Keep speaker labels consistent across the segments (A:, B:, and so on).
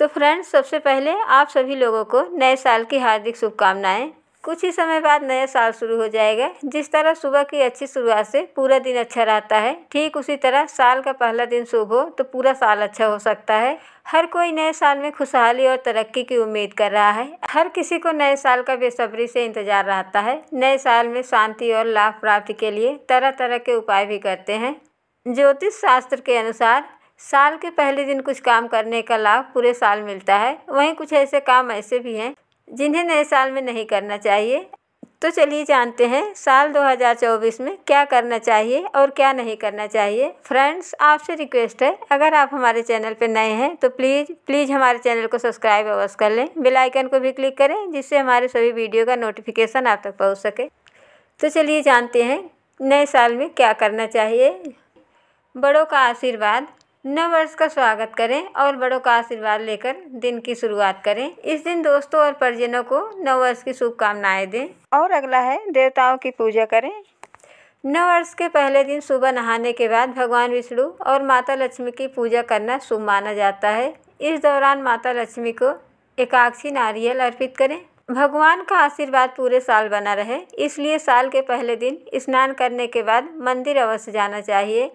A: तो फ्रेंड्स सबसे पहले आप सभी लोगों को नए साल की हार्दिक शुभकामनाएं कुछ ही समय बाद नया साल शुरू हो जाएगा जिस तरह सुबह की अच्छी शुरुआत से पूरा दिन अच्छा रहता है ठीक उसी तरह साल का पहला दिन शुभ हो तो पूरा साल अच्छा हो सकता है हर कोई नए साल में खुशहाली और तरक्की की उम्मीद कर रहा है हर किसी को नए साल का बेसब्री से इंतजार रहता है नए साल में शांति और लाभ प्राप्ति के लिए तरह तरह के उपाय भी करते हैं ज्योतिष शास्त्र के अनुसार साल के पहले दिन कुछ काम करने का लाभ पूरे साल मिलता है वहीं कुछ ऐसे काम ऐसे भी हैं जिन्हें नए साल में नहीं करना चाहिए तो चलिए जानते हैं साल 2024 में क्या करना चाहिए और क्या नहीं करना चाहिए फ्रेंड्स आपसे रिक्वेस्ट है अगर आप हमारे चैनल पर नए हैं तो प्लीज़ प्लीज़ हमारे चैनल को सब्सक्राइब अवश्य कर लें बेल आइकन को भी क्लिक करें जिससे हमारे सभी वीडियो का नोटिफिकेशन आप तक पहुंच सके तो चलिए जानते हैं नए साल में क्या करना चाहिए बड़ों का आशीर्वाद नव वर्ष का स्वागत करें और बड़ों का आशीर्वाद लेकर दिन की शुरुआत करें इस दिन दोस्तों और परिजनों को नव वर्ष की शुभकामनाएं दें और अगला है देवताओं की पूजा करें नव वर्ष के पहले दिन सुबह नहाने के बाद भगवान विष्णु और माता लक्ष्मी की पूजा करना शुभ माना जाता है इस दौरान माता लक्ष्मी को एकाक्षी नारियल अर्पित करें भगवान का आशीर्वाद पूरे साल बना रहे इसलिए साल के पहले दिन स्नान करने के बाद मंदिर अवश्य जाना चाहिए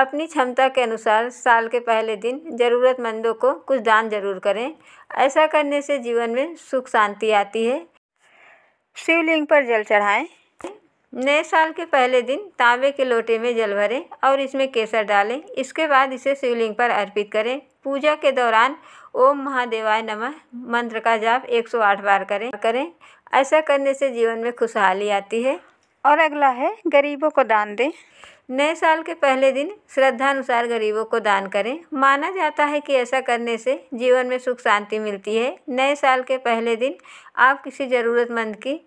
A: अपनी क्षमता के अनुसार साल के पहले दिन ज़रूरतमंदों को कुछ दान ज़रूर करें ऐसा करने से जीवन में सुख शांति आती है शिवलिंग पर जल चढ़ाएं नए साल के पहले दिन तांबे के लोटे में जल भरें और इसमें केसर डालें इसके बाद इसे शिवलिंग पर अर्पित करें पूजा के दौरान ओम महादेवाय नमः मंत्र का जाप 108 बार करें करें ऐसा करने से जीवन में खुशहाली आती है और अगला है गरीबों को दान दें नए साल के पहले दिन श्रद्धानुसार गरीबों को दान करें माना जाता है कि ऐसा करने से जीवन में सुख शांति मिलती है नए साल के पहले दिन आप किसी ज़रूरतमंद की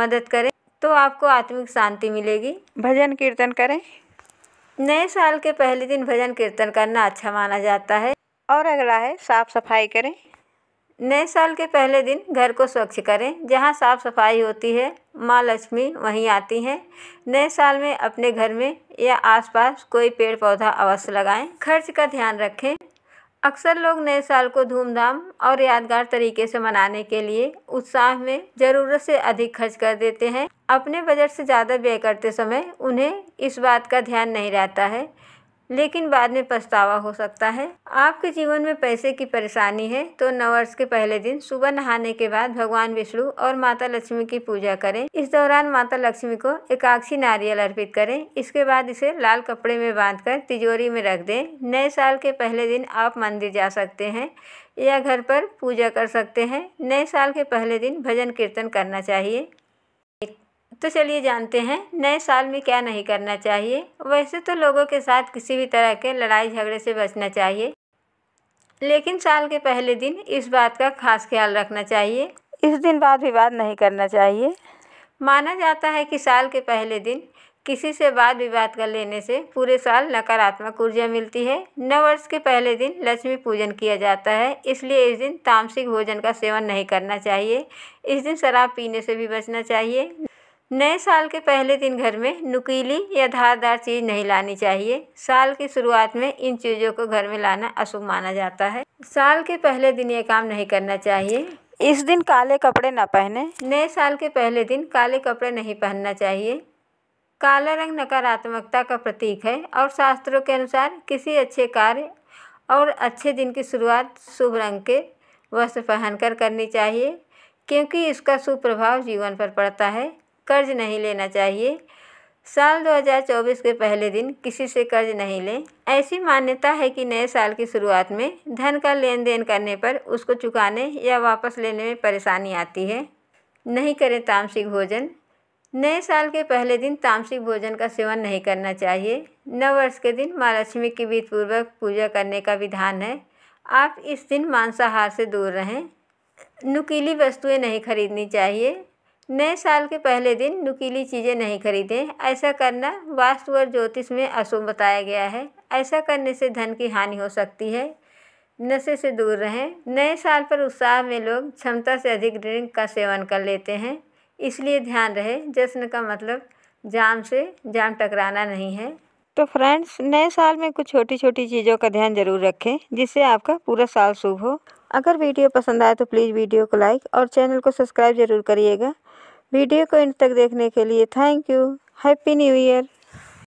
A: मदद करें तो आपको आत्मिक शांति मिलेगी भजन कीर्तन करें नए साल के पहले दिन भजन कीर्तन करना अच्छा माना जाता है और अगला है साफ सफाई करें नए साल के पहले दिन घर को स्वच्छ करें जहाँ साफ़ सफाई होती है माँ लक्ष्मी वहीं आती हैं नए साल में अपने घर में या आसपास कोई पेड़ पौधा अवश्य लगाएं खर्च का ध्यान रखें अक्सर लोग नए साल को धूमधाम और यादगार तरीके से मनाने के लिए उत्साह में ज़रूरत से अधिक खर्च कर देते हैं अपने बजट से ज़्यादा व्यय करते समय उन्हें इस बात का ध्यान नहीं रहता है लेकिन बाद में पछतावा हो सकता है आपके जीवन में पैसे की परेशानी है तो नववर्ष के पहले दिन सुबह नहाने के बाद भगवान विष्णु और माता लक्ष्मी की पूजा करें इस दौरान माता लक्ष्मी को एकाक्षी नारियल अर्पित करें इसके बाद इसे लाल कपड़े में बांधकर तिजोरी में रख दें नए साल के पहले दिन आप मंदिर जा सकते हैं या घर पर पूजा कर सकते हैं नए साल के पहले दिन भजन कीर्तन करना चाहिए तो चलिए जानते हैं नए साल में क्या नहीं करना चाहिए वैसे तो लोगों के साथ किसी भी तरह के लड़ाई झगड़े से बचना चाहिए लेकिन साल के पहले दिन इस बात का खास ख्याल रखना चाहिए इस दिन बात विवाद नहीं करना चाहिए माना जाता है कि साल के पहले दिन किसी से बात विवाद कर लेने से पूरे साल नकारात्मक ऊर्जा मिलती है नववर्ष के पहले दिन लक्ष्मी पूजन किया जाता है इसलिए इस दिन तामसिक भोजन का सेवन नहीं करना चाहिए इस दिन शराब पीने से भी बचना चाहिए नए साल के पहले दिन घर में नुकीली या धारदार चीज़ नहीं लानी चाहिए साल की शुरुआत में इन चीज़ों को घर में लाना अशुभ माना जाता है साल के पहले दिन ये काम नहीं करना चाहिए इस दिन काले कपड़े न पहने नए साल के पहले दिन काले कपड़े नहीं पहनना चाहिए काला रंग नकारात्मकता का प्रतीक है और शास्त्रों के अनुसार किसी अच्छे कार्य और अच्छे दिन की शुरुआत शुभ रंग के वस्त्र पहनकर करनी चाहिए क्योंकि इसका सुप्रभाव जीवन पर पड़ता है कर्ज नहीं लेना चाहिए साल 2024 के पहले दिन किसी से कर्ज नहीं लें ऐसी मान्यता है कि नए साल की शुरुआत में धन का लेन देन करने पर उसको चुकाने या वापस लेने में परेशानी आती है नहीं करें तामसिक भोजन नए साल के पहले दिन तामसिक भोजन का सेवन नहीं करना चाहिए नववर्ष के दिन माँ लक्ष्मी की विधिपूर्वक पूजा करने का विधान है आप इस दिन मांसाहार से दूर रहें नुकीली वस्तुएं नहीं खरीदनी चाहिए नए साल के पहले दिन नुकीली चीज़ें नहीं खरीदें ऐसा करना वास्तु और ज्योतिष में अशुभ बताया गया है ऐसा करने से धन की हानि हो सकती है नशे से दूर रहें नए साल पर उत्साह में लोग क्षमता से अधिक ड्रिंक का सेवन कर लेते हैं इसलिए ध्यान रहे जश्न का मतलब जाम से जाम टकराना नहीं है तो फ्रेंड्स नए साल में कुछ छोटी छोटी चीज़ों का ध्यान जरूर रखें जिससे आपका पूरा साल शुभ हो अगर वीडियो पसंद आए तो प्लीज़ वीडियो को लाइक और चैनल को सब्सक्राइब जरूर करिएगा वीडियो को इन तक देखने के लिए thank you happy new year